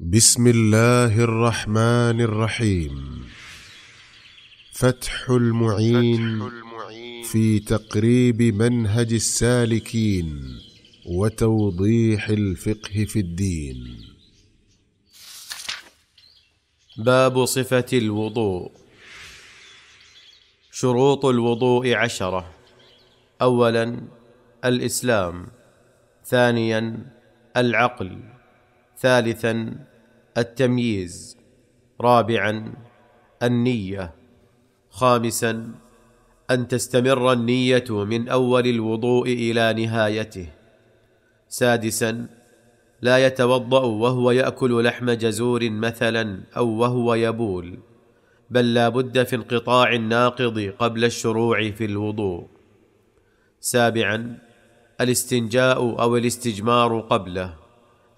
بسم الله الرحمن الرحيم فتح المعين, في تقريب منهج السالكين وتوضيح الفقه في الدين باب صفه الوضوء شروط الوضوء عشره اولا الاسلام ثانيا العقل ثالثا التمييز رابعا النيه خامسا ان تستمر النيه من اول الوضوء الى نهايته سادسا لا يتوضا وهو ياكل لحم جزور مثلا او وهو يبول بل لا بد في انقطاع الناقض قبل الشروع في الوضوء سابعا الاستنجاء او الاستجمار قبله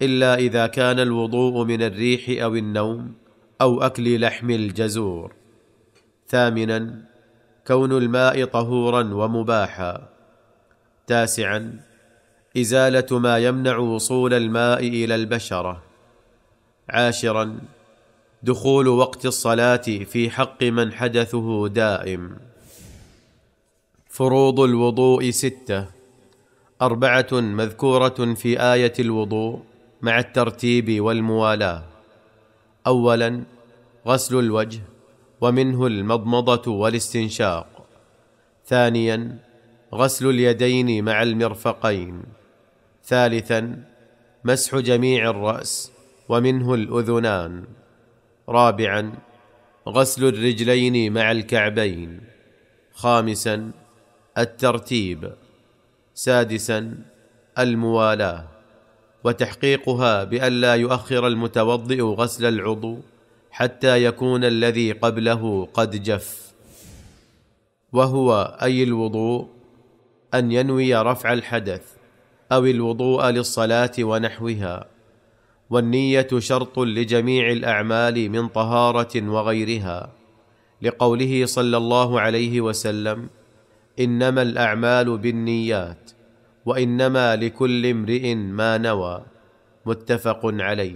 الا اذا كان الوضوء من الريح او النوم او اكل لحم الجزور ثامنا كون الماء طهورا ومباحا تاسعا ازاله ما يمنع وصول الماء الى البشره عاشرا دخول وقت الصلاه في حق من حدثه دائم فروض الوضوء سته اربعه مذكوره في ايه الوضوء مع الترتيب والموالاه اولا غسل الوجه ومنه المضمضه والاستنشاق ثانيا غسل اليدين مع المرفقين ثالثا مسح جميع الراس ومنه الاذنان رابعا غسل الرجلين مع الكعبين خامسا الترتيب سادسا الموالاه وتحقيقها بألا يؤخر المتوضئ غسل العضو حتى يكون الذي قبله قد جف وهو أي الوضوء أن ينوي رفع الحدث أو الوضوء للصلاة ونحوها والنية شرط لجميع الأعمال من طهارة وغيرها لقوله صلى الله عليه وسلم إنما الأعمال بالنيات وانما لكل امرئ ما نوى متفق عليه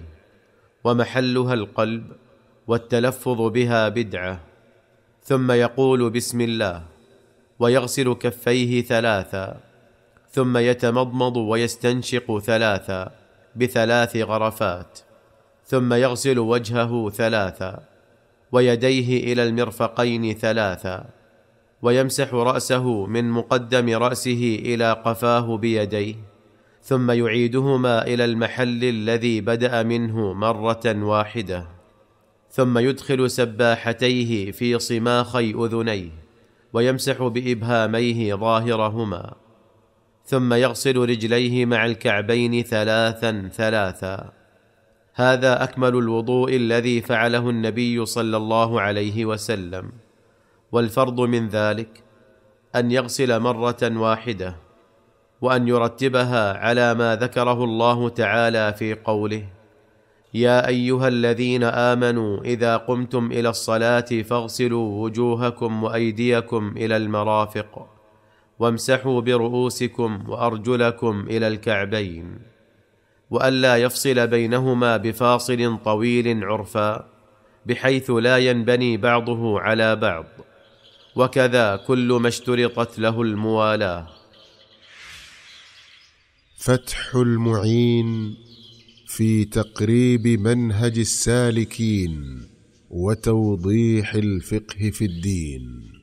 ومحلها القلب والتلفظ بها بدعه ثم يقول بسم الله ويغسل كفيه ثلاثا ثم يتمضمض ويستنشق ثلاثا بثلاث غرفات ثم يغسل وجهه ثلاثا ويديه الى المرفقين ثلاثا ويمسح راسه من مقدم راسه الى قفاه بيديه ثم يعيدهما الى المحل الذي بدا منه مره واحده ثم يدخل سباحتيه في صماخي اذنيه ويمسح بابهاميه ظاهرهما ثم يغسل رجليه مع الكعبين ثلاثا ثلاثا هذا اكمل الوضوء الذي فعله النبي صلى الله عليه وسلم والفرض من ذلك ان يغسل مره واحده وان يرتبها على ما ذكره الله تعالى في قوله يا ايها الذين امنوا اذا قمتم الى الصلاه فاغسلوا وجوهكم وايديكم الى المرافق وامسحوا برؤوسكم وارجلكم الى الكعبين والا يفصل بينهما بفاصل طويل عرفا بحيث لا ينبني بعضه على بعض وكذا كل ما اشترطت له الموالاه فتح المعين في تقريب منهج السالكين وتوضيح الفقه في الدين